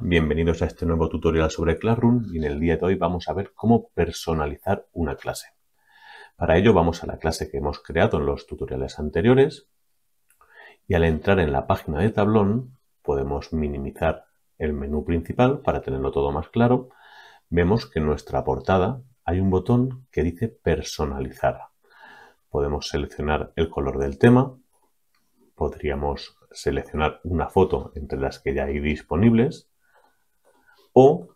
bienvenidos a este nuevo tutorial sobre Classroom y en el día de hoy vamos a ver cómo personalizar una clase. Para ello vamos a la clase que hemos creado en los tutoriales anteriores y al entrar en la página de tablón podemos minimizar el menú principal para tenerlo todo más claro. Vemos que en nuestra portada hay un botón que dice personalizar. Podemos seleccionar el color del tema, podríamos seleccionar una foto entre las que ya hay disponibles. O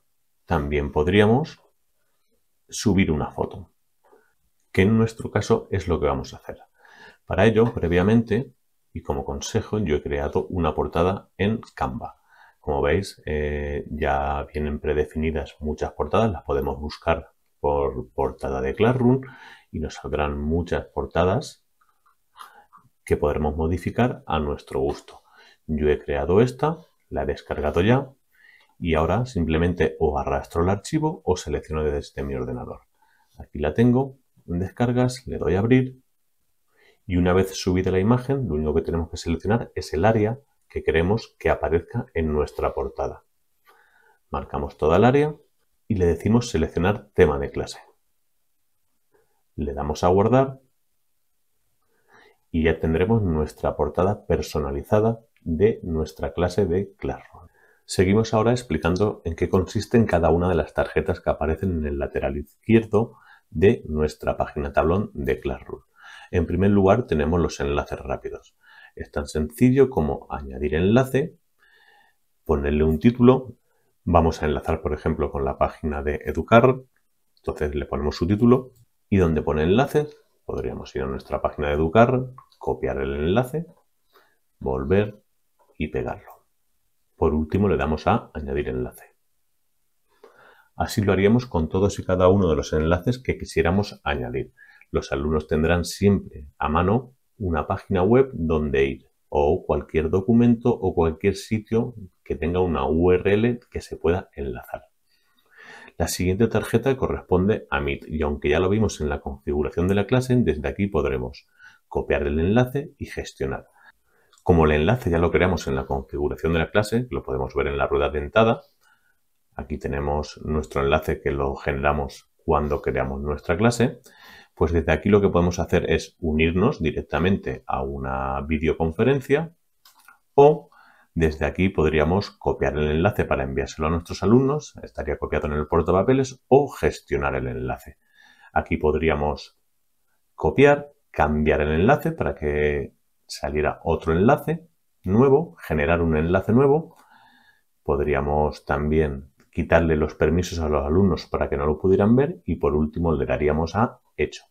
también podríamos subir una foto, que en nuestro caso es lo que vamos a hacer. Para ello, previamente, y como consejo, yo he creado una portada en Canva. Como veis, eh, ya vienen predefinidas muchas portadas, las podemos buscar por portada de Classroom y nos saldrán muchas portadas que podremos modificar a nuestro gusto. Yo he creado esta, la he descargado ya y ahora simplemente o arrastro el archivo o selecciono desde mi ordenador. Aquí la tengo, en descargas, le doy a abrir y una vez subida la imagen, lo único que tenemos que seleccionar es el área que queremos que aparezca en nuestra portada. Marcamos toda el área y le decimos seleccionar tema de clase. Le damos a guardar y ya tendremos nuestra portada personalizada de nuestra clase de Classroom. Seguimos ahora explicando en qué consisten cada una de las tarjetas que aparecen en el lateral izquierdo de nuestra página tablón de Classroom. En primer lugar tenemos los enlaces rápidos. Es tan sencillo como añadir enlace, ponerle un título, vamos a enlazar por ejemplo con la página de Educar, entonces le ponemos su título y donde pone enlaces podríamos ir a nuestra página de Educar, copiar el enlace, volver y pegarlo. Por último le damos a Añadir enlace. Así lo haríamos con todos y cada uno de los enlaces que quisiéramos añadir. Los alumnos tendrán siempre a mano una página web donde ir o cualquier documento o cualquier sitio que tenga una URL que se pueda enlazar. La siguiente tarjeta corresponde a Meet y aunque ya lo vimos en la configuración de la clase, desde aquí podremos copiar el enlace y gestionar. Como el enlace ya lo creamos en la configuración de la clase, lo podemos ver en la rueda dentada. Aquí tenemos nuestro enlace que lo generamos cuando creamos nuestra clase. Pues desde aquí lo que podemos hacer es unirnos directamente a una videoconferencia o desde aquí podríamos copiar el enlace para enviárselo a nuestros alumnos, estaría copiado en el portapapeles o gestionar el enlace. Aquí podríamos copiar, cambiar el enlace para que saliera otro enlace nuevo, generar un enlace nuevo. Podríamos también quitarle los permisos a los alumnos para que no lo pudieran ver y por último le daríamos a hecho.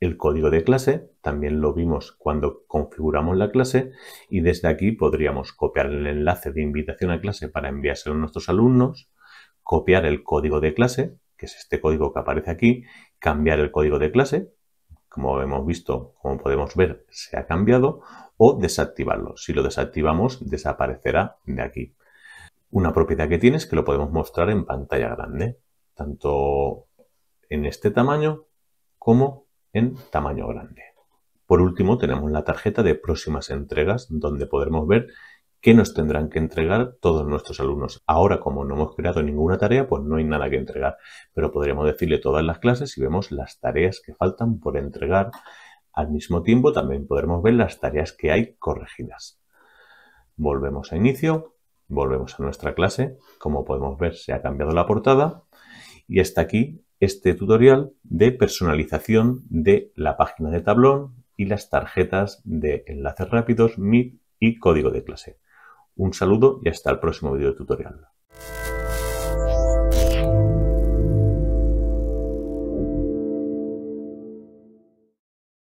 El código de clase también lo vimos cuando configuramos la clase y desde aquí podríamos copiar el enlace de invitación a clase para enviárselo a nuestros alumnos, copiar el código de clase, que es este código que aparece aquí, cambiar el código de clase, como hemos visto, como podemos ver, se ha cambiado, o desactivarlo. Si lo desactivamos, desaparecerá de aquí. Una propiedad que tiene es que lo podemos mostrar en pantalla grande, tanto en este tamaño como en tamaño grande. Por último, tenemos la tarjeta de próximas entregas, donde podremos ver que nos tendrán que entregar todos nuestros alumnos? Ahora, como no hemos creado ninguna tarea, pues no hay nada que entregar, pero podríamos decirle todas las clases y vemos las tareas que faltan por entregar. Al mismo tiempo, también podremos ver las tareas que hay corregidas. Volvemos a inicio, volvemos a nuestra clase. Como podemos ver, se ha cambiado la portada y está aquí este tutorial de personalización de la página de tablón y las tarjetas de enlaces rápidos, Meet y código de clase. Un saludo y hasta el próximo video tutorial.